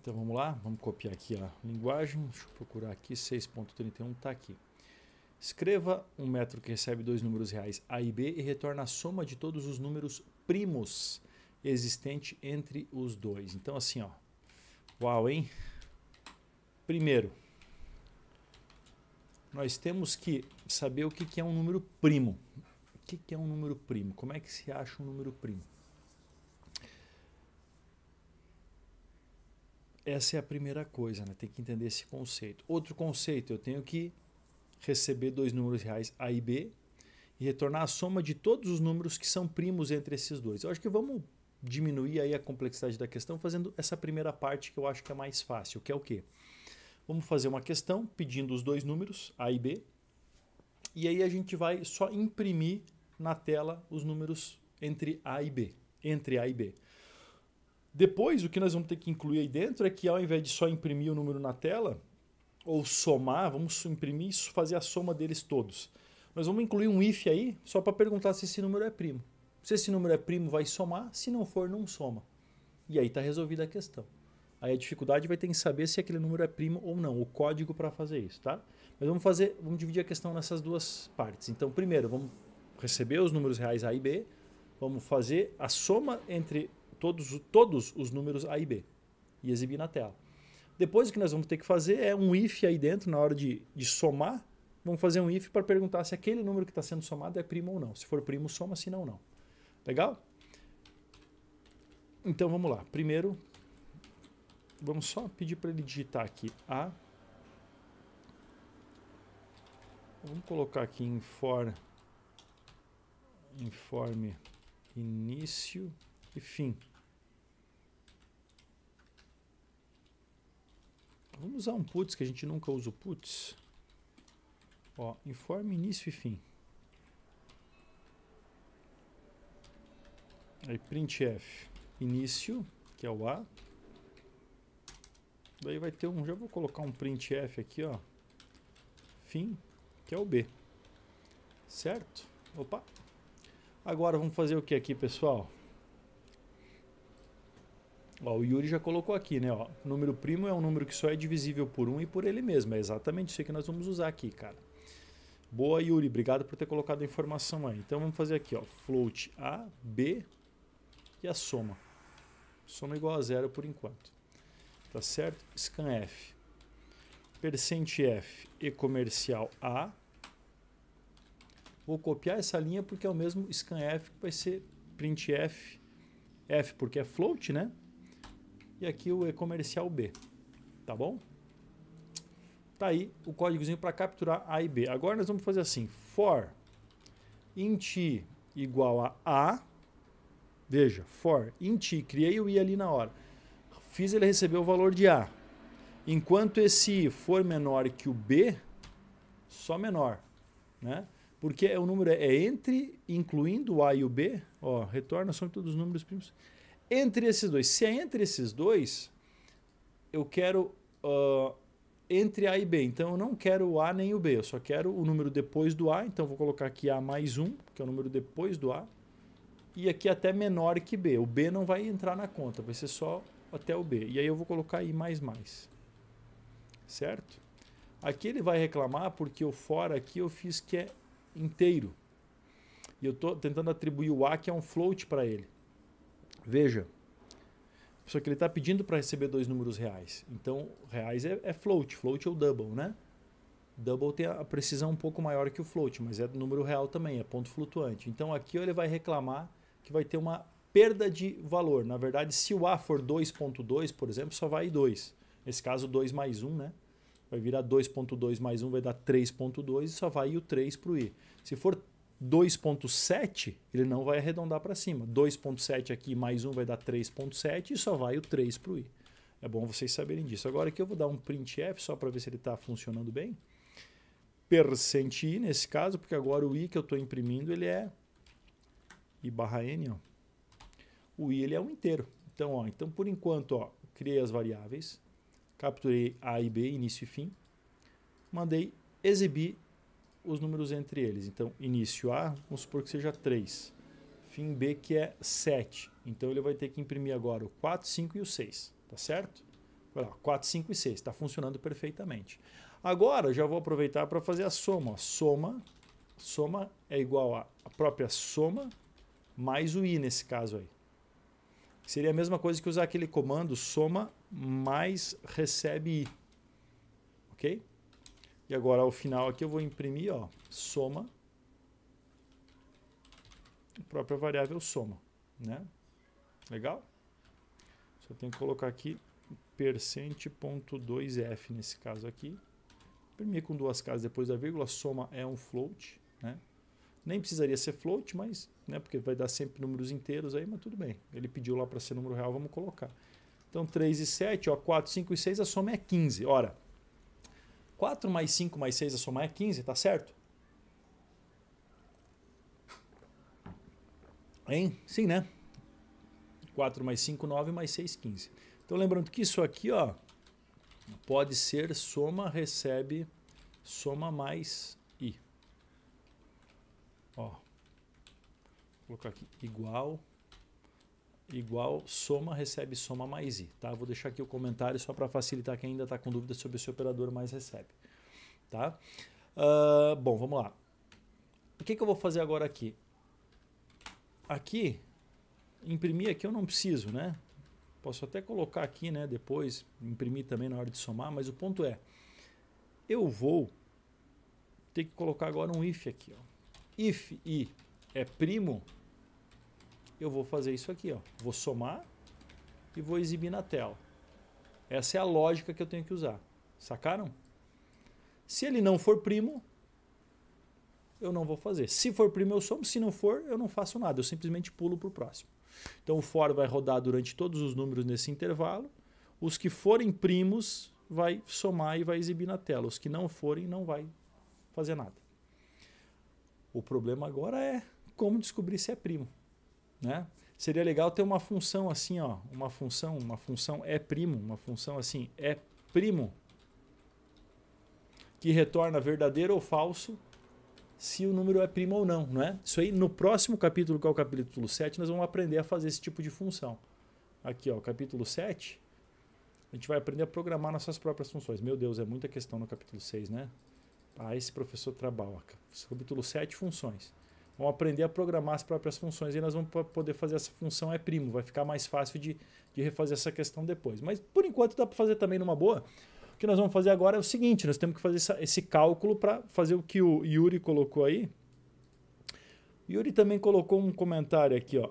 Então vamos lá, vamos copiar aqui a linguagem, deixa eu procurar aqui, 6.31 está aqui. Escreva um método que recebe dois números reais A e B e retorna a soma de todos os números primos existente entre os dois. Então assim, ó. Uau, hein? Primeiro, nós temos que saber o que é um número primo. O que é um número primo? Como é que se acha um número primo? Essa é a primeira coisa, né? Tem que entender esse conceito. Outro conceito, eu tenho que receber dois números reais A e B e retornar a soma de todos os números que são primos entre esses dois. Eu acho que vamos diminuir aí a complexidade da questão fazendo essa primeira parte que eu acho que é mais fácil, que é o quê? Vamos fazer uma questão pedindo os dois números, A e B, e aí a gente vai só imprimir na tela os números entre A e B, entre A e B. Depois, o que nós vamos ter que incluir aí dentro é que ao invés de só imprimir o número na tela, ou somar, vamos imprimir e fazer a soma deles todos. Nós vamos incluir um if aí, só para perguntar se esse número é primo. Se esse número é primo, vai somar, se não for, não soma. E aí está resolvida a questão. Aí a dificuldade vai ter em saber se aquele número é primo ou não, o código para fazer isso, tá? Mas vamos fazer, vamos dividir a questão nessas duas partes. Então, primeiro, vamos receber os números reais A e B, vamos fazer a soma entre todos, todos os números A e B e exibir na tela. Depois o que nós vamos ter que fazer é um if aí dentro, na hora de, de somar, vamos fazer um if para perguntar se aquele número que está sendo somado é primo ou não. Se for primo, soma, se não, não. Legal? Então vamos lá. Primeiro, vamos só pedir para ele digitar aqui A. Vamos colocar aqui em for, informe início e fim. Vamos usar um puts que a gente nunca usa o puts. Ó, informe início e fim. Aí printf início, que é o A. Daí vai ter um, já vou colocar um printf aqui, ó. Fim, que é o B. Certo? Opa. Agora vamos fazer o que aqui, pessoal? Ó, o Yuri já colocou aqui, né? Ó, número primo é um número que só é divisível por um e por ele mesmo. É exatamente isso que nós vamos usar aqui, cara. Boa, Yuri. Obrigado por ter colocado a informação aí. Então vamos fazer aqui, ó. Float A, B e a soma. Soma igual a zero por enquanto. Tá certo? ScanF. Percent F e comercial A. Vou copiar essa linha porque é o mesmo ScanF que vai ser printf. F porque é float, né? e aqui o e-comercial B, tá bom? Tá aí o códigozinho para capturar A e B. Agora nós vamos fazer assim, for int igual a A, veja, for int, criei o i ali na hora, fiz ele receber o valor de A. Enquanto esse i for menor que o B, só menor, né? Porque o número é entre, incluindo o A e o B, ó, retorna sobre todos os números primos entre esses dois. Se é entre esses dois, eu quero uh, entre A e B. Então eu não quero o A nem o B, eu só quero o número depois do A. Então vou colocar aqui A mais 1, que é o número depois do A. E aqui até menor que B. O B não vai entrar na conta, vai ser só até o B. E aí eu vou colocar I++. mais mais. Certo? Aqui ele vai reclamar porque o fora aqui eu fiz que é inteiro. E eu estou tentando atribuir o A que é um float para ele. Veja, só que ele está pedindo para receber dois números reais. Então, reais é, é float, float ou double, né? Double tem a precisão um pouco maior que o float, mas é número real também, é ponto flutuante. Então aqui ele vai reclamar que vai ter uma perda de valor. Na verdade, se o A for 2.2, por exemplo, só vai 2. Nesse caso, 2 mais 1, né? Vai virar 2.2 mais 1, vai dar 3.2 e só vai o 3 para o I. Se for 2.7, ele não vai arredondar para cima. 2.7 aqui mais 1 vai dar 3.7 e só vai o 3 para o i. É bom vocês saberem disso. Agora aqui eu vou dar um printf só para ver se ele está funcionando bem. Percent i nesse caso, porque agora o i que eu estou imprimindo ele é i barra n. Ó. O i ele é um inteiro. Então, ó, então por enquanto, ó, criei as variáveis, capturei a e b, início e fim, mandei exibir os números entre eles. Então, início A, vamos supor que seja 3. Fim B, que é 7. Então, ele vai ter que imprimir agora o 4, 5 e o 6. Tá certo? Olha lá, 4, 5 e 6. Está funcionando perfeitamente. Agora, já vou aproveitar para fazer a soma. Soma, soma é igual a, a própria soma mais o i nesse caso aí. Seria a mesma coisa que usar aquele comando soma mais recebe i. Ok? E agora, ao final aqui, eu vou imprimir, ó, soma, a própria variável soma, né? Legal? Só tem que colocar aqui percent.2f nesse caso aqui. Imprimir com duas casas depois da vírgula, soma é um float, né? Nem precisaria ser float, mas, né, porque vai dar sempre números inteiros aí, mas tudo bem. Ele pediu lá para ser número real, vamos colocar. Então, 3 e 7, ó, 4, 5 e 6, a soma é 15. Ora, 4 mais 5 mais 6 a somar é 15, tá certo? Hein? Sim, né? 4 mais 5, 9, mais 6, 15. Então lembrando que isso aqui, ó, pode ser soma, recebe, soma mais i. Ó, vou colocar aqui igual igual soma recebe soma mais i, tá? Vou deixar aqui o comentário só para facilitar quem ainda está com dúvida sobre esse operador mais recebe, tá? Uh, bom, vamos lá. O que, que eu vou fazer agora aqui? Aqui, imprimir aqui eu não preciso, né? Posso até colocar aqui, né? Depois, imprimir também na hora de somar, mas o ponto é, eu vou ter que colocar agora um if aqui, ó. If i é primo eu vou fazer isso aqui, ó. Vou somar e vou exibir na tela. Essa é a lógica que eu tenho que usar. Sacaram? Se ele não for primo, eu não vou fazer. Se for primo, eu somo. Se não for, eu não faço nada. Eu simplesmente pulo para o próximo. Então o for vai rodar durante todos os números nesse intervalo. Os que forem primos, vai somar e vai exibir na tela. Os que não forem, não vai fazer nada. O problema agora é como descobrir se é primo né? Seria legal ter uma função assim, ó, uma função, uma função é primo, uma função assim é primo que retorna verdadeiro ou falso se o número é primo ou não, não é? Isso aí no próximo capítulo, que é o capítulo 7, nós vamos aprender a fazer esse tipo de função. Aqui, ó, capítulo 7, a gente vai aprender a programar nossas próprias funções. Meu Deus, é muita questão no capítulo 6, né? Ah, esse professor trabalha. Capítulo 7, funções vão aprender a programar as próprias funções e nós vamos poder fazer essa função é primo. Vai ficar mais fácil de, de refazer essa questão depois. Mas por enquanto dá para fazer também numa boa. O que nós vamos fazer agora é o seguinte: nós temos que fazer essa, esse cálculo para fazer o que o Yuri colocou aí. Yuri também colocou um comentário aqui, ó.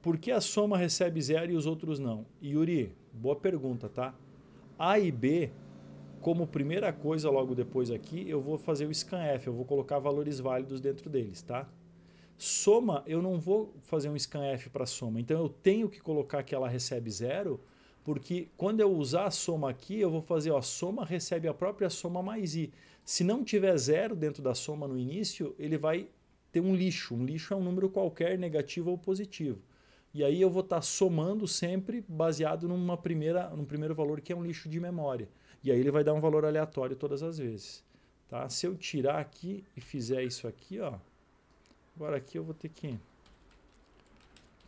Por que a soma recebe zero e os outros não? Yuri, boa pergunta, tá? A e B como primeira coisa logo depois aqui, eu vou fazer o scanf, eu vou colocar valores válidos dentro deles, tá? Soma, eu não vou fazer um scanf para soma. Então eu tenho que colocar que ela recebe zero, porque quando eu usar a soma aqui, eu vou fazer ó, a soma recebe a própria soma mais i. Se não tiver zero dentro da soma no início, ele vai ter um lixo. Um lixo é um número qualquer, negativo ou positivo. E aí eu vou estar tá somando sempre baseado numa primeira, num primeiro valor que é um lixo de memória. E aí ele vai dar um valor aleatório todas as vezes. Tá? Se eu tirar aqui e fizer isso aqui, ó, Agora aqui eu vou ter que...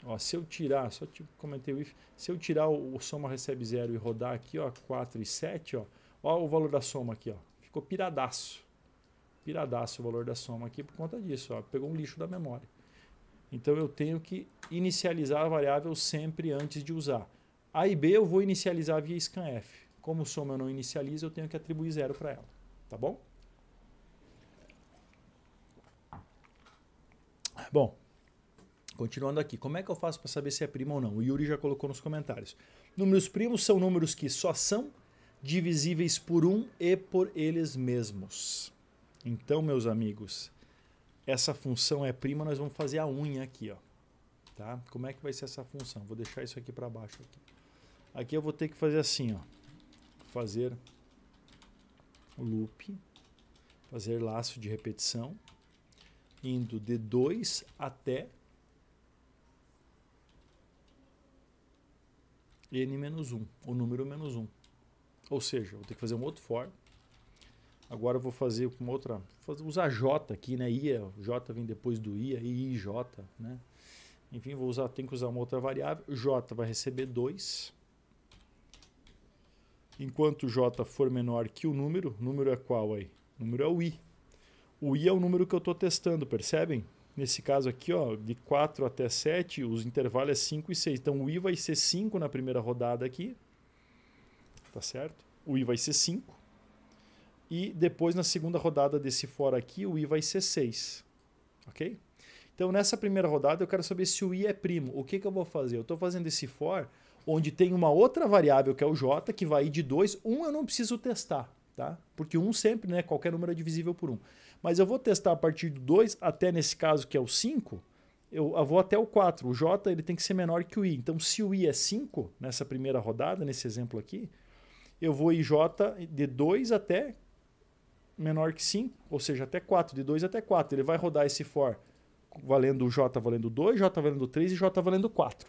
Ó, se eu tirar, só tipo, comentei o if, se eu tirar o, o, soma recebe zero e rodar aqui, ó, 4 e 7, ó, ó o valor da soma aqui, ó, ficou piradaço. Piradaço o valor da soma aqui por conta disso, ó, pegou um lixo da memória. Então eu tenho que inicializar a variável sempre antes de usar. A e B eu vou inicializar via scanf. Como soma eu não inicializo, eu tenho que atribuir zero para ela, tá bom? Bom, continuando aqui, como é que eu faço para saber se é primo ou não? O Yuri já colocou nos comentários. Números primos são números que só são divisíveis por um e por eles mesmos. Então, meus amigos, essa função é prima, nós vamos fazer a unha aqui, ó. Tá? Como é que vai ser essa função? Vou deixar isso aqui para baixo aqui. Aqui eu vou ter que fazer assim, ó. Fazer loop, fazer laço de repetição indo de 2 até n-1, menos o número menos 1. Ou seja, vou ter que fazer um outro for. Agora eu vou fazer com outra, vou usar j aqui, né? i, é, j vem depois do i, aí é j, né? Enfim, vou usar, tem que usar uma outra variável. j vai receber 2. Enquanto j for menor que o número, número é qual aí? número é o i. O i é o número que eu estou testando, percebem? Nesse caso aqui, ó, de 4 até 7, os intervalos é 5 e 6. Então o i vai ser 5 na primeira rodada aqui. Tá certo? O i vai ser 5. E depois na segunda rodada desse fora aqui, o i vai ser 6. OK? Então, nessa primeira rodada, eu quero saber se o i é primo. O que, que eu vou fazer? Eu estou fazendo esse for, onde tem uma outra variável, que é o j, que vai ir de 2. 1 um eu não preciso testar. Tá? Porque um sempre, né? Qualquer número é divisível por um. Mas eu vou testar a partir do 2 até nesse caso que é o 5, eu, eu vou até o 4. O J ele tem que ser menor que o I. Então, se o I é 5 nessa primeira rodada, nesse exemplo aqui, eu vou IJ de 2 até menor que 5, ou seja, até 4, de 2 até 4. Ele vai rodar esse for valendo J valendo 2, J valendo 3 e J valendo 4.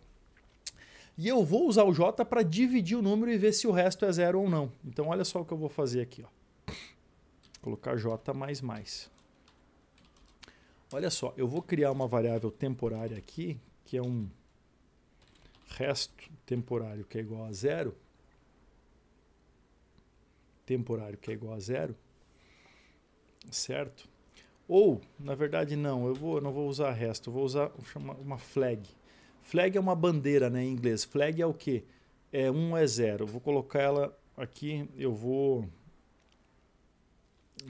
E eu vou usar o J para dividir o número e ver se o resto é zero ou não. Então olha só o que eu vou fazer aqui. Ó. Colocar J++. Olha só, eu vou criar uma variável temporária aqui, que é um resto temporário que é igual a zero. Temporário que é igual a zero. Certo? Ou, na verdade, não, eu vou, não vou usar resto, eu vou usar vou chamar uma flag. Flag é uma bandeira né, em inglês. Flag é o quê? É 1 um é 0. Vou colocar ela aqui. Eu vou,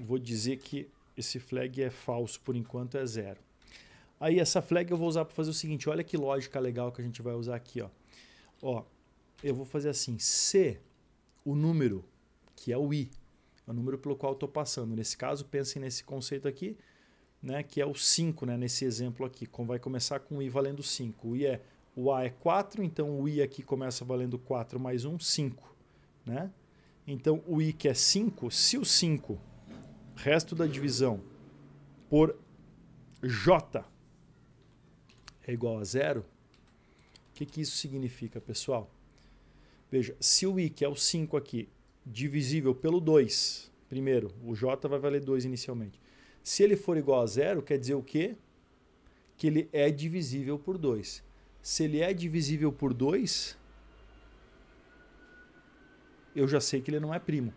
vou dizer que esse flag é falso por enquanto, é 0. Aí essa flag eu vou usar para fazer o seguinte. Olha que lógica legal que a gente vai usar aqui. Ó. ó, eu vou fazer assim. Se o número, que é o i, é o número pelo qual eu estou passando. Nesse caso, pensem nesse conceito aqui né, que é o 5 né, nesse exemplo aqui. Vai começar com o i valendo 5. O, i é, o a é 4, então o i aqui começa valendo 4 mais 1, 5. Né? Então o i que é 5, se o 5, resto da divisão, por j é igual a zero, o que, que isso significa, pessoal? Veja, se o i, que é o 5 aqui, divisível pelo 2, primeiro, o j vai valer 2 inicialmente se ele for igual a zero, quer dizer o quê? Que ele é divisível por 2. Se ele é divisível por 2, eu já sei que ele não é primo,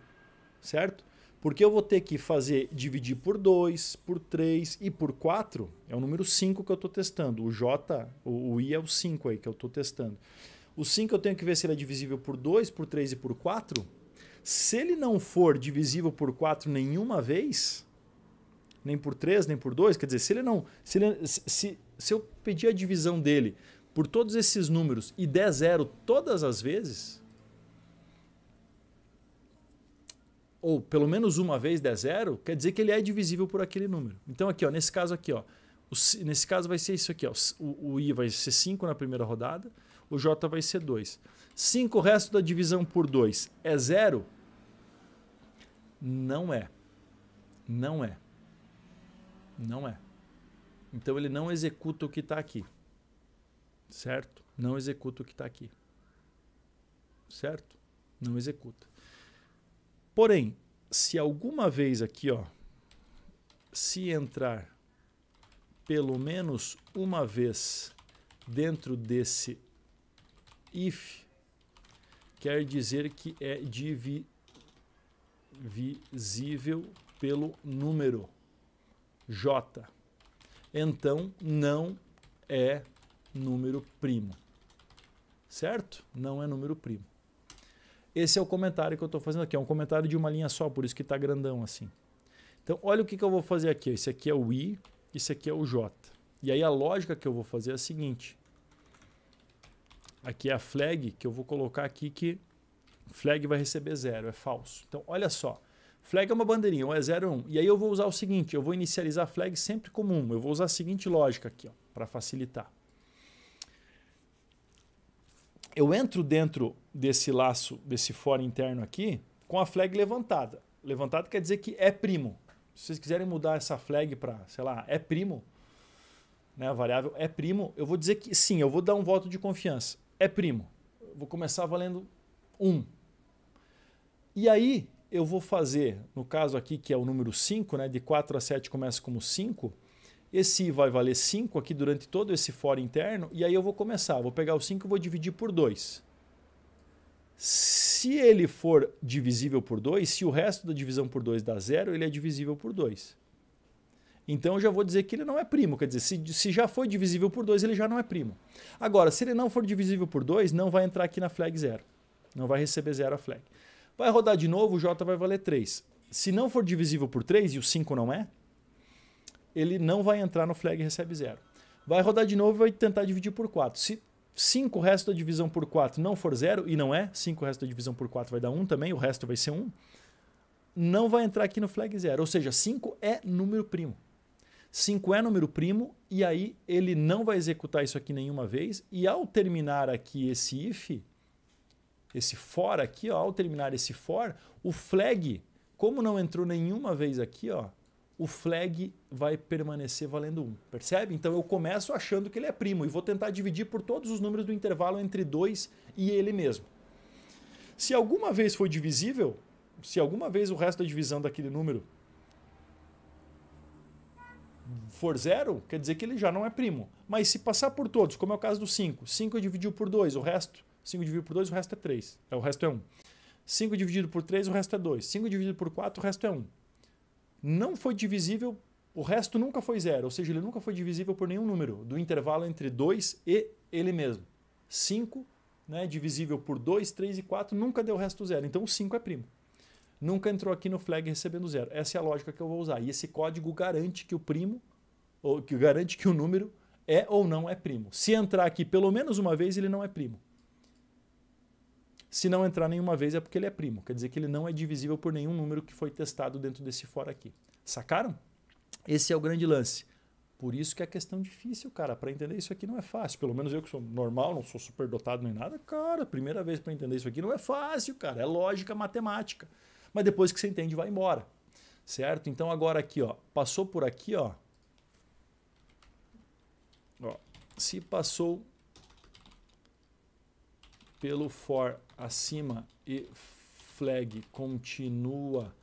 certo? Porque eu vou ter que fazer dividir por 2, por 3 e por 4, é o número 5 que eu estou testando. O J, o, o I é o 5 aí que eu estou testando. O 5 eu tenho que ver se ele é divisível por 2, por 3 e por 4. Se ele não for divisível por 4 nenhuma vez, nem por três, nem por dois. Quer dizer, se ele não. Se, ele, se, se eu pedir a divisão dele por todos esses números e der zero todas as vezes. Ou pelo menos uma vez der zero, quer dizer que ele é divisível por aquele número. Então, aqui, ó, nesse caso aqui, ó, o, nesse caso vai ser isso aqui. Ó, o, o I vai ser 5 na primeira rodada, o J vai ser 2. 5 resto da divisão por 2 é zero? Não é. Não é. Não é. Então ele não executa o que está aqui. Certo? Não executa o que está aqui. Certo? Não executa. Porém, se alguma vez aqui, ó, se entrar pelo menos uma vez dentro desse if, quer dizer que é divisível pelo número J. Então, não é número primo. Certo? Não é número primo. Esse é o comentário que eu estou fazendo aqui. É um comentário de uma linha só, por isso que está grandão assim. Então, olha o que, que eu vou fazer aqui. Esse aqui é o I, esse aqui é o J. E aí a lógica que eu vou fazer é a seguinte. Aqui é a flag que eu vou colocar aqui que flag vai receber zero, é falso. Então, olha só. Flag é uma bandeirinha, é 01. Um. E aí eu vou usar o seguinte, eu vou inicializar flag sempre como 1. Um. Eu vou usar a seguinte lógica aqui, para facilitar. Eu entro dentro desse laço, desse for interno aqui, com a flag levantada. Levantada quer dizer que é primo. Se vocês quiserem mudar essa flag para, sei lá, é primo, né, a variável é primo, eu vou dizer que sim, eu vou dar um voto de confiança. É primo. Eu vou começar valendo 1. Um. E aí, eu vou fazer, no caso aqui que é o número 5, né, de 4 a 7 começa como 5, esse vai valer 5 aqui durante todo esse for interno, e aí eu vou começar, vou pegar o 5 e vou dividir por 2. Se ele for divisível por 2, se o resto da divisão por 2 dá 0, ele é divisível por 2. Então eu já vou dizer que ele não é primo, quer dizer, se, se já foi divisível por 2, ele já não é primo. Agora, se ele não for divisível por 2, não vai entrar aqui na flag 0. Não vai receber 0 a flag. Vai rodar de novo, o J vai valer 3. Se não for divisível por 3 e o 5 não é, ele não vai entrar no flag e recebe 0. Vai rodar de novo e vai tentar dividir por 4. Se 5 resto da divisão por 4 não for 0 e não é, 5 resto da divisão por 4 vai dar 1 um também, o resto vai ser 1, um, não vai entrar aqui no flag 0. Ou seja, 5 é número primo. 5 é número primo, e aí ele não vai executar isso aqui nenhuma vez, e ao terminar aqui esse if, esse for aqui, ó, ao terminar esse for, o flag, como não entrou nenhuma vez aqui, ó, o flag vai permanecer valendo 1, percebe? Então eu começo achando que ele é primo e vou tentar dividir por todos os números do intervalo entre 2 e ele mesmo. Se alguma vez foi divisível, se alguma vez o resto da divisão daquele número for zero, quer dizer que ele já não é primo. Mas se passar por todos, como é o caso do 5, 5 dividiu por 2, o resto 5 dividido por 2, o resto é 3. É, o resto é 1. 5 dividido por 3, o resto é 2. 5 dividido por 4, o resto é 1. Não foi divisível, o resto nunca foi zero, ou seja, ele nunca foi divisível por nenhum número do intervalo entre 2 e ele mesmo. 5 né, divisível por 2, 3 e 4 nunca deu o resto zero, então o 5 é primo. Nunca entrou aqui no flag recebendo zero. Essa é a lógica que eu vou usar. E esse código garante que o primo, ou que garante que o número é ou não é primo. Se entrar aqui pelo menos uma vez, ele não é primo. Se não entrar nenhuma vez é porque ele é primo, quer dizer que ele não é divisível por nenhum número que foi testado dentro desse for aqui. Sacaram? Esse é o grande lance. Por isso que é questão difícil, cara. Para entender isso aqui não é fácil. Pelo menos eu que sou normal, não sou superdotado nem nada. Cara, primeira vez para entender isso aqui não é fácil, cara. É lógica, matemática. Mas depois que você entende, vai embora. Certo? Então agora aqui, ó. Passou por aqui, ó. ó se passou pelo for acima e flag continua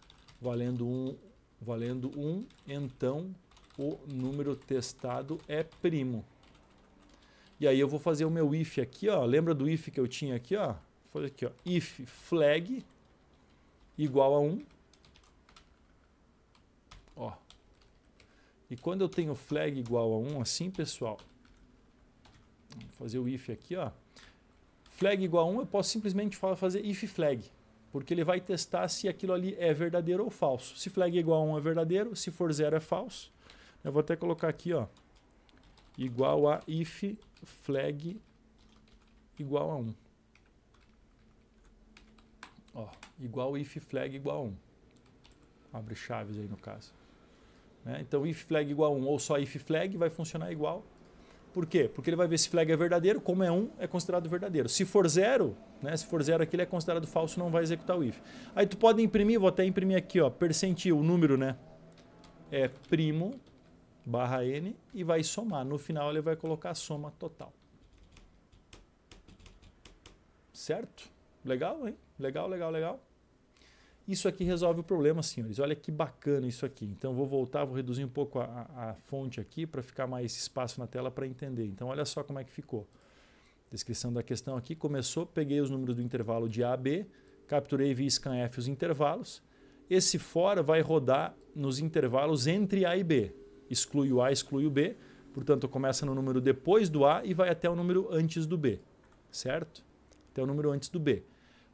valendo 1, um, valendo 1, um, então o número testado é primo. E aí eu vou fazer o meu if aqui, ó. Lembra do if que eu tinha aqui, ó? Vou fazer aqui, ó. If flag igual a 1. Um. Ó. E quando eu tenho flag igual a 1 um, assim, pessoal, vou fazer o if aqui, ó flag igual a 1, eu posso simplesmente fazer if flag, porque ele vai testar se aquilo ali é verdadeiro ou falso. Se flag igual a 1 é verdadeiro, se for 0 é falso. Eu vou até colocar aqui, ó, igual a if flag igual a 1. Ó, igual if flag igual a 1. Abre chaves aí no caso. Né? Então, if flag igual a 1 ou só if flag vai funcionar igual por quê? Porque ele vai ver se flag é verdadeiro, como é um, é considerado verdadeiro. Se for zero, né? Se for zero aqui, ele é considerado falso, não vai executar o if. Aí tu pode imprimir, vou até imprimir aqui, ó, percentil, o número, né? É primo barra n e vai somar. No final ele vai colocar a soma total. Certo? Legal, hein? Legal, legal, legal. Isso aqui resolve o problema, senhores. Olha que bacana isso aqui. Então, vou voltar, vou reduzir um pouco a, a fonte aqui para ficar mais espaço na tela para entender. Então, olha só como é que ficou. Descrição da questão aqui. Começou, peguei os números do intervalo de A a B, capturei via scanf os intervalos. Esse fora vai rodar nos intervalos entre A e B. Exclui o A, exclui o B. Portanto, começa no número depois do A e vai até o número antes do B. Certo? Até o número antes do B.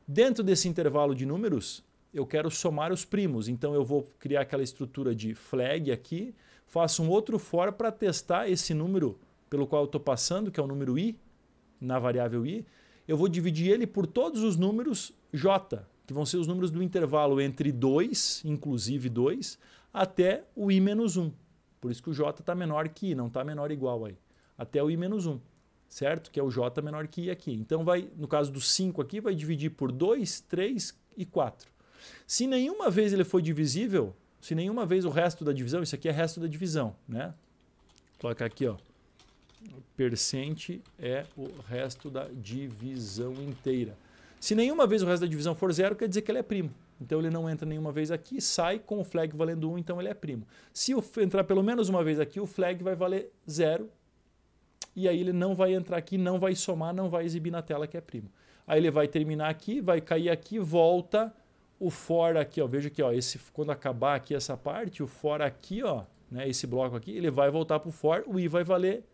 Dentro desse intervalo de números, eu quero somar os primos. Então eu vou criar aquela estrutura de flag aqui, faço um outro for para testar esse número pelo qual eu estou passando, que é o número i, na variável i. Eu vou dividir ele por todos os números j, que vão ser os números do intervalo entre 2, inclusive 2, até o i menos 1. Por isso que o j está menor que i, não está menor igual aí. Até o i menos 1, certo? Que é o j menor que i aqui. Então, vai, no caso do 5 aqui, vai dividir por 2, 3 e 4. Se nenhuma vez ele foi divisível, se nenhuma vez o resto da divisão, isso aqui é resto da divisão, né? Coloca aqui, ó. Percente é o resto da divisão inteira. Se nenhuma vez o resto da divisão for zero, quer dizer que ele é primo. Então ele não entra nenhuma vez aqui, sai com o flag valendo 1, um, então ele é primo. Se entrar pelo menos uma vez aqui, o flag vai valer zero E aí ele não vai entrar aqui, não vai somar, não vai exibir na tela que é primo. Aí ele vai terminar aqui, vai cair aqui, volta, o for aqui, ó, veja aqui, ó, esse, quando acabar aqui essa parte, o for aqui, ó, né, esse bloco aqui, ele vai voltar para o for, o i vai valer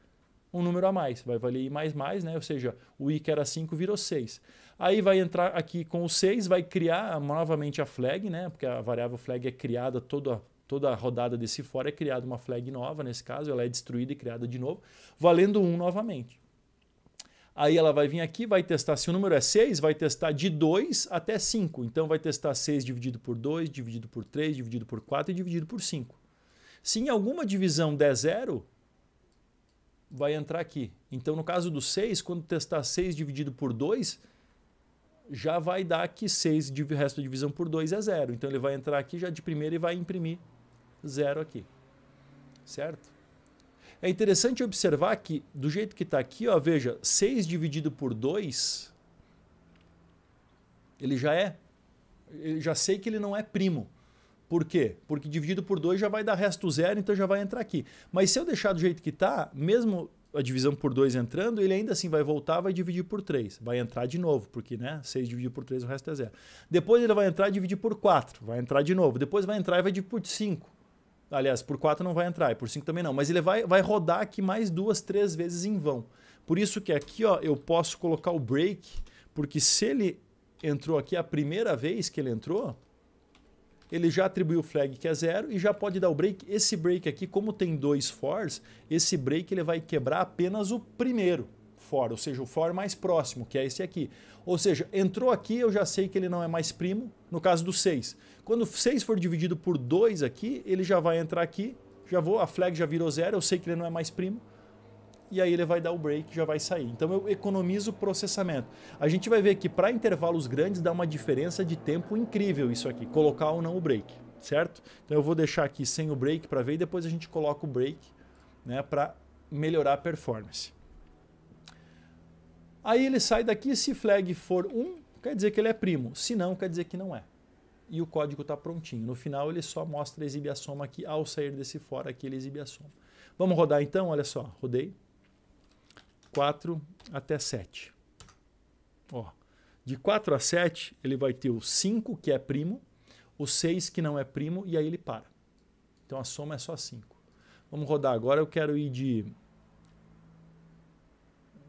um número a mais, vai valer i mais mais, né? Ou seja, o i que era 5 virou 6. Aí vai entrar aqui com o 6, vai criar novamente a flag, né? Porque a variável flag é criada toda toda a rodada desse for é criada uma flag nova, nesse caso ela é destruída e criada de novo, valendo 1 novamente. Aí ela vai vir aqui, vai testar, se o número é 6, vai testar de 2 até 5. Então vai testar 6 dividido por 2, dividido por 3, dividido por 4 e dividido por 5. Se em alguma divisão der 0, vai entrar aqui. Então no caso do 6, quando testar 6 dividido por 2, já vai dar que 6 o resto da divisão por 2 é 0. Então ele vai entrar aqui já de primeira e vai imprimir 0 aqui. Certo? É interessante observar que, do jeito que está aqui, ó, veja, 6 dividido por 2, ele já é. Eu já sei que ele não é primo. Por quê? Porque dividido por 2 já vai dar resto zero, então já vai entrar aqui. Mas se eu deixar do jeito que está, mesmo a divisão por 2 entrando, ele ainda assim vai voltar, vai dividir por 3. Vai entrar de novo, porque né, 6 dividido por 3, o resto é zero. Depois ele vai entrar e dividir por 4, vai entrar de novo. Depois vai entrar e vai dividir por 5 Aliás, por 4 não vai entrar e por 5 também não. Mas ele vai, vai rodar aqui mais duas, três vezes em vão. Por isso que aqui ó, eu posso colocar o break, porque se ele entrou aqui a primeira vez que ele entrou, ele já atribuiu o flag que é zero e já pode dar o break. Esse break aqui, como tem dois fors, esse break ele vai quebrar apenas o primeiro for, ou seja, o for mais próximo, que é esse aqui. Ou seja, entrou aqui, eu já sei que ele não é mais primo, no caso do 6. Quando 6 for dividido por 2 aqui, ele já vai entrar aqui, já vou, a flag já virou zero, eu sei que ele não é mais primo. E aí ele vai dar o break, já vai sair. Então eu economizo o processamento. A gente vai ver que para intervalos grandes dá uma diferença de tempo incrível isso aqui, colocar ou não o break, certo? Então eu vou deixar aqui sem o break para ver e depois a gente coloca o break, né, para melhorar a performance. Aí ele sai daqui, se flag for 1, quer dizer que ele é primo. Se não, quer dizer que não é e o código está prontinho. No final ele só mostra exibir a soma aqui, ao sair desse fora aqui ele exibe a soma. Vamos rodar então, olha só, rodei 4 até 7. Ó, de 4 a 7 ele vai ter o 5 que é primo, o 6 que não é primo e aí ele para. Então a soma é só 5. Vamos rodar agora, eu quero ir de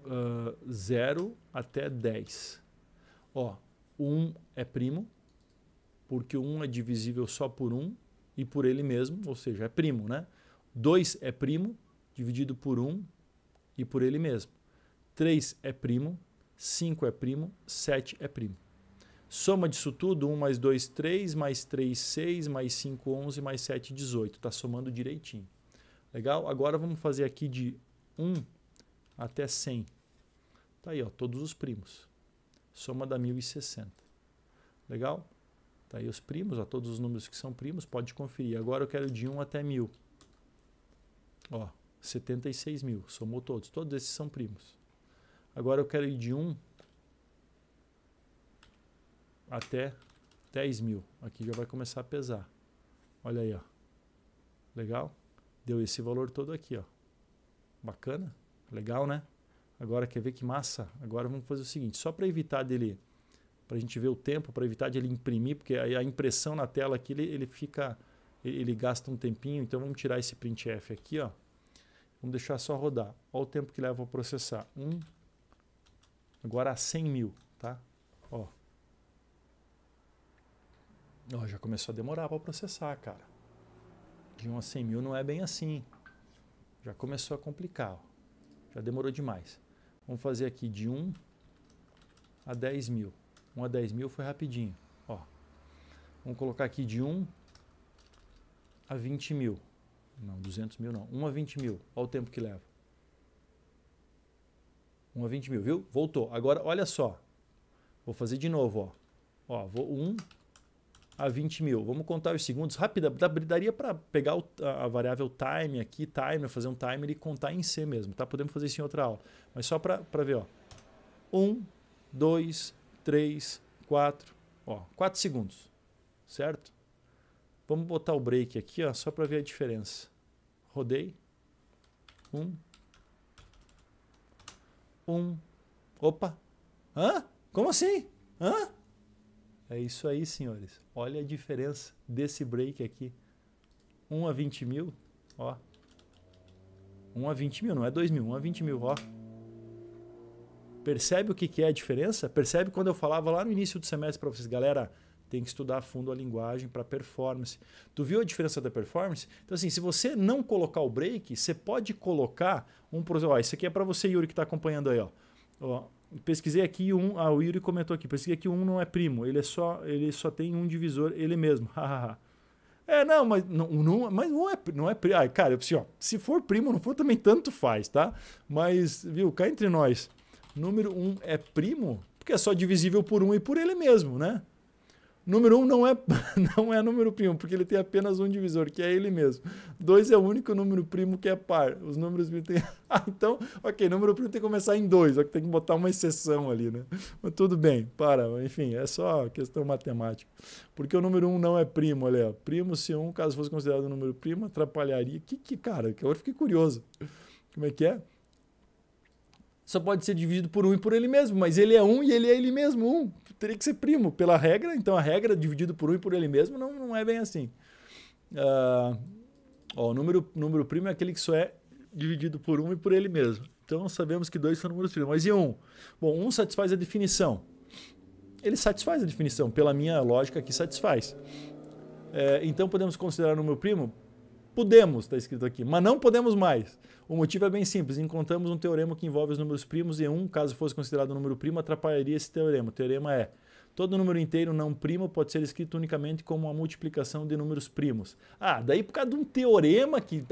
uh, ah, 0 até 10. Ó, 1 um é primo, porque um é divisível só por um e por ele mesmo, ou seja, é primo, né? 2 é primo dividido por 1 um e por ele mesmo. 3 é primo, 5 é primo, 7 é primo. Soma disso tudo, 1 mais 2, 3, mais 3, 6, mais 5, 11, mais 7, 18. Está somando direitinho. Legal? Agora vamos fazer aqui de 1 até 100. Está aí, ó, todos os primos. Soma da 1060. Legal? Tá aí os primos, ó, todos os números que são primos, pode conferir. Agora eu quero de 1 até 1000. Ó, 76 mil, somou todos. Todos esses são primos. Agora eu quero ir de 1 até 10 mil. Aqui já vai começar a pesar. Olha aí, ó. Legal? Deu esse valor todo aqui, ó. Bacana? Legal, né? Agora quer ver que massa? Agora vamos fazer o seguinte, só para evitar dele para a gente ver o tempo, para evitar de ele imprimir, porque a impressão na tela aqui ele, ele fica, ele gasta um tempinho. Então vamos tirar esse printf aqui, ó. Vamos deixar só rodar. Olha o tempo que leva para processar. Um, agora a 100 mil, tá? Ó. Ó, já começou a demorar para processar, cara. De 1 a 100 mil não é bem assim. Já começou a complicar, ó. Já demorou demais. Vamos fazer aqui de 1 a 10 mil. 1 a 10 mil foi rapidinho. Ó, vamos colocar aqui de 1 a 20 mil. Não, 200 mil não. 1 a 20 mil. Olha o tempo que leva. 1 a 20 mil, viu? Voltou. Agora, olha só. Vou fazer de novo, ó. Ó, vou 1 a 20 mil. Vamos contar os segundos. Rápida, daria para pegar o, a, a variável time aqui, timer, fazer um timer e contar em C mesmo, tá? Podemos fazer isso em outra aula. Mas só para ver, ó. 1, 2, 3. 3, 4, ó, 4 segundos, certo? Vamos botar o break aqui, ó, só para ver a diferença. Rodei. 1. Um, 1. Um. Opa. Hã? Como assim? Hã? É isso aí, senhores. Olha a diferença desse break aqui. 1 a 20 mil, ó. 1 a 20 mil, não é 2 mil, 1 a 20 mil, ó. Percebe o que, que é a diferença? Percebe quando eu falava lá no início do semestre para vocês, galera, tem que estudar a fundo a linguagem para performance. Tu viu a diferença da performance? Então, assim, se você não colocar o break, você pode colocar um. processo. ó, isso aqui é para você, Yuri, que está acompanhando aí. Ó. ó. pesquisei aqui um. Ah, o Yuri comentou aqui. Pesquisei que um não é primo. Ele é só, ele só tem um divisor, ele mesmo. é, não, mas não, não, mas não é, não é primo. Ah, cara, assim, ó, se for primo, não for também tanto faz, tá? Mas, viu, cá entre nós. Número 1 é primo, porque é só divisível por 1 e por ele mesmo, né? Número 1 não é, não é número primo, porque ele tem apenas um divisor, que é ele mesmo. 2 é o único número primo que é par. Os números ah, então, ok, número primo tem que começar em 2, tem que botar uma exceção ali, né? Mas tudo bem, para. Enfim, é só questão matemática. Porque o número 1 não é primo, olha. Primo, se um caso fosse considerado um número primo, atrapalharia. Que, que cara, que agora fiquei curioso. Como é que é? só pode ser dividido por um e por ele mesmo, mas ele é um e ele é ele mesmo um. Teria que ser primo pela regra, então a regra dividido por um e por ele mesmo não, não é bem assim. Uh, ó, o número, número primo é aquele que só é dividido por um e por ele mesmo. Então sabemos que dois são números primos. Mas e um? Bom, um satisfaz a definição. Ele satisfaz a definição, pela minha lógica que satisfaz. É, então podemos considerar o número primo Podemos, está escrito aqui, mas não podemos mais. O motivo é bem simples. Encontramos um teorema que envolve os números primos e um, caso fosse considerado um número primo, atrapalharia esse teorema. O teorema é Todo número inteiro não primo pode ser escrito unicamente como uma multiplicação de números primos. Ah, daí por causa de um teorema que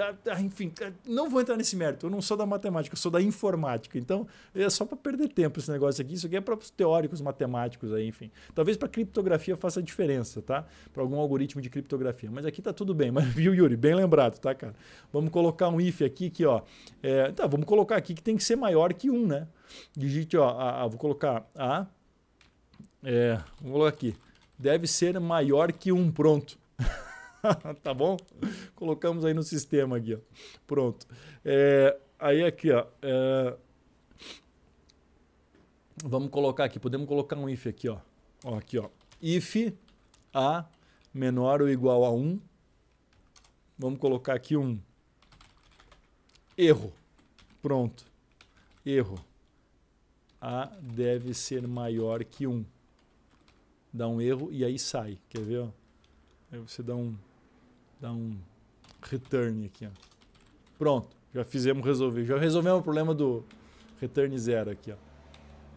enfim, é, não vou entrar nesse mérito. Eu não sou da matemática, eu sou da informática. Então, é só para perder tempo esse negócio aqui. Isso aqui é para os teóricos matemáticos aí, enfim. Talvez para criptografia faça diferença, tá? Para algum algoritmo de criptografia. Mas aqui tá tudo bem. Mas viu, Yuri? Bem lembrado, tá, cara? Vamos colocar um if aqui que, ó, é, tá, vamos colocar aqui que tem que ser maior que 1, né? Digite, ó, a, a, vou colocar a é, vamos colocar aqui. Deve ser maior que um pronto. tá bom? Colocamos aí no sistema aqui, ó. Pronto. É, aí aqui, ó. É, vamos colocar aqui. Podemos colocar um if aqui, ó. ó aqui, ó. If a menor ou igual a 1. Vamos colocar aqui um erro. Pronto. Erro. A deve ser maior que 1 dá um erro e aí sai. Quer ver? Ó? Aí você dá um, dá um return aqui. Ó. Pronto, já fizemos resolver. Já resolvemos o problema do return zero aqui. Ó.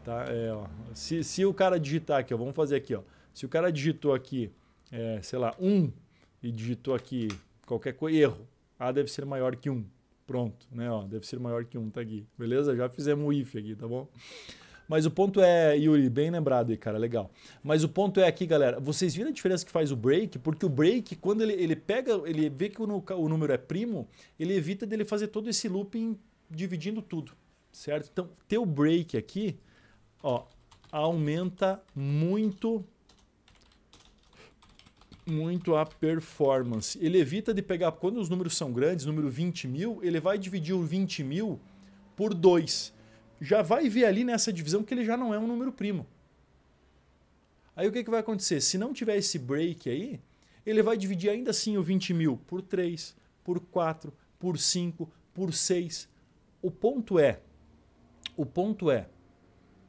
Tá? É, ó. Se, se o cara digitar aqui, ó, vamos fazer aqui. Ó. Se o cara digitou aqui, é, sei lá, 1 um, e digitou aqui qualquer coisa, erro. A deve ser maior que 1. Um. Pronto, né? Ó, deve ser maior que 1, um, tá aqui. Beleza? Já fizemos o if aqui, tá bom? Mas o ponto é, Yuri, bem lembrado aí, cara, legal. Mas o ponto é aqui, galera, vocês viram a diferença que faz o break? Porque o break, quando ele, ele pega, ele vê que o, o número é primo, ele evita dele fazer todo esse looping dividindo tudo, certo? Então, ter o break aqui, ó, aumenta muito muito a performance. Ele evita de pegar, quando os números são grandes, número 20 mil, ele vai dividir o 20 mil por 2 já vai ver ali nessa divisão que ele já não é um número primo. Aí o que, que vai acontecer? Se não tiver esse break aí, ele vai dividir ainda assim o 20 mil por 3, por 4, por 5, por 6. O ponto é, o ponto é,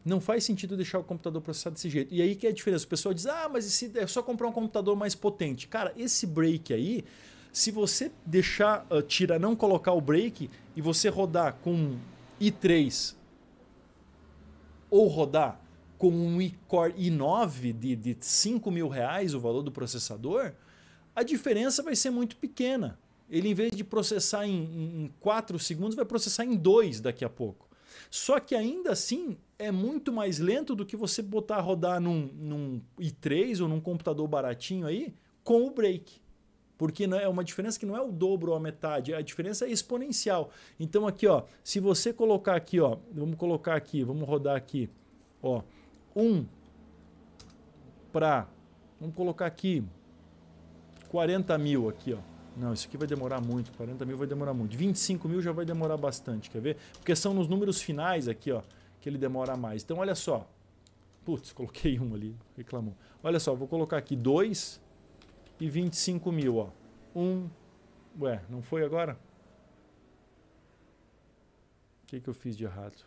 não faz sentido deixar o computador processar desse jeito. E aí que é a diferença. O pessoal diz, ah, mas esse, é só comprar um computador mais potente. Cara, esse break aí, se você deixar, uh, ah, tira, não colocar o break e você rodar com i3 ou rodar com um i-core i9 de, de 5 mil reais, o valor do processador, a diferença vai ser muito pequena. Ele, em vez de processar em 4 segundos, vai processar em 2 daqui a pouco. Só que ainda assim é muito mais lento do que você botar rodar num, num i3 ou num computador baratinho aí com o break. Porque é, é uma diferença que não é o dobro ou a metade, a diferença é exponencial. Então aqui, ó, se você colocar aqui, ó, vamos colocar aqui, vamos rodar aqui, ó, 1 para, vamos colocar aqui 40 mil aqui, ó. Não, isso aqui vai demorar muito, 40 mil vai demorar muito. 25 mil já vai demorar bastante, quer ver? Porque são nos números finais aqui, ó, que ele demora mais. Então olha só, putz, coloquei um ali, reclamou. Olha só, vou colocar aqui 2 e 25 mil, ó. Um. Ué, não foi agora? O que, que eu fiz de errado?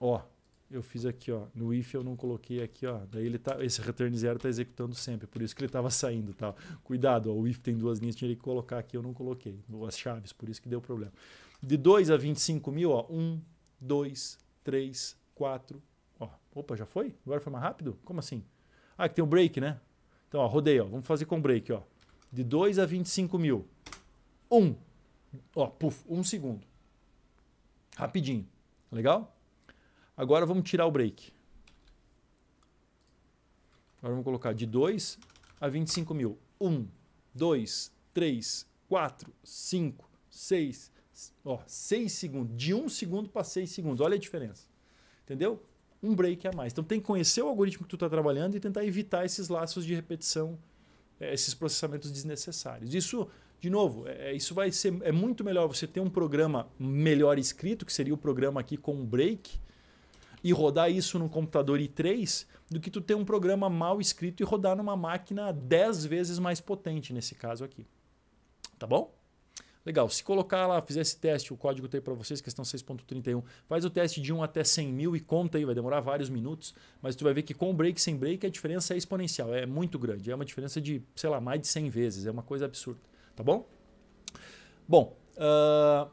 Ó, eu fiz aqui, ó. No if eu não coloquei aqui, ó. Daí ele tá, esse return zero tá executando sempre, por isso que ele tava saindo, tá? Cuidado, ó, o if tem duas linhas, tinha que colocar aqui, eu não coloquei. As chaves, por isso que deu problema. De 2 a 25 mil, ó. 1, 2, 3, 4, ó. Opa, já foi? Agora foi mais rápido? Como assim? Ah, que tem o um break, né? Então, ó, rodei, ó. Vamos fazer com break, ó. De 2 a 25 mil. Um. Ó, puf, um segundo. Rapidinho. Tá legal? Agora vamos tirar o break. Agora vamos colocar de 2 a 25 mil. 1, 2, 3, 4, 5, 6, 6 segundos. De 1 um segundo para 6 segundos. Olha a diferença. Entendeu? um break a mais. Então tem que conhecer o algoritmo que tu está trabalhando e tentar evitar esses laços de repetição, eh, esses processamentos desnecessários. Isso, de novo, é, é, isso vai ser é muito melhor você ter um programa melhor escrito, que seria o programa aqui com um break, e rodar isso no computador i3, do que tu ter um programa mal escrito e rodar numa máquina 10 vezes mais potente nesse caso aqui. Tá bom? Legal, se colocar lá, fizer esse teste, o código tem tá para vocês, questão 6.31, faz o teste de 1 até 100 mil e conta aí, vai demorar vários minutos, mas tu vai ver que com break sem break a diferença é exponencial, é muito grande, é uma diferença de, sei lá, mais de 100 vezes, é uma coisa absurda, tá bom? Bom, uh,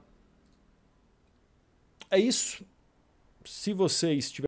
é isso. Se vocês tiverem